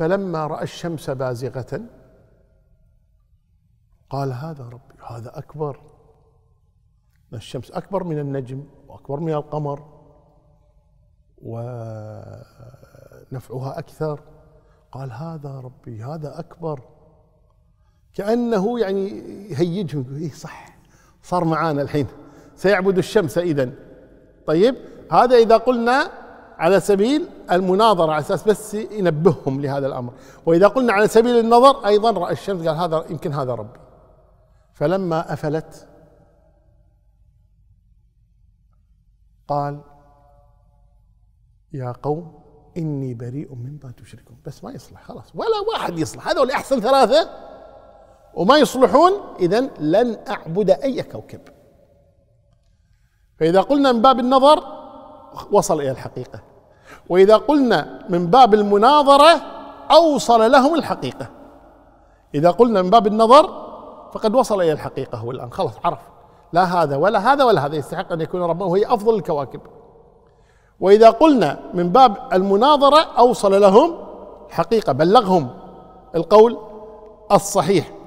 فلما راى الشمس بازغه قال هذا ربي هذا اكبر الشمس اكبر من النجم واكبر من القمر ونفعها اكثر قال هذا ربي هذا اكبر كانه يعني يهيجهم يقول إيه صح صار معانا الحين سيعبد الشمس اذا طيب هذا اذا قلنا على سبيل المناظرة على أساس بس ينبههم لهذا الأمر وإذا قلنا على سبيل النظر أيضا رأى الشمس قال هذا يمكن هذا ربي فلما أفلت قال يا قوم إني بريء مما تشركون بس ما يصلح خلاص ولا واحد يصلح هذول أحسن ثلاثة وما يصلحون إذا لن أعبد أي كوكب فإذا قلنا من باب النظر وصل إلى الحقيقة واذا قلنا من باب المناظره اوصل لهم الحقيقه اذا قلنا من باب النظر فقد وصل الى الحقيقه هو الان خلاص عرف لا هذا ولا هذا ولا هذا يستحق ان يكون ربه هي افضل الكواكب واذا قلنا من باب المناظره اوصل لهم حقيقه بلغهم القول الصحيح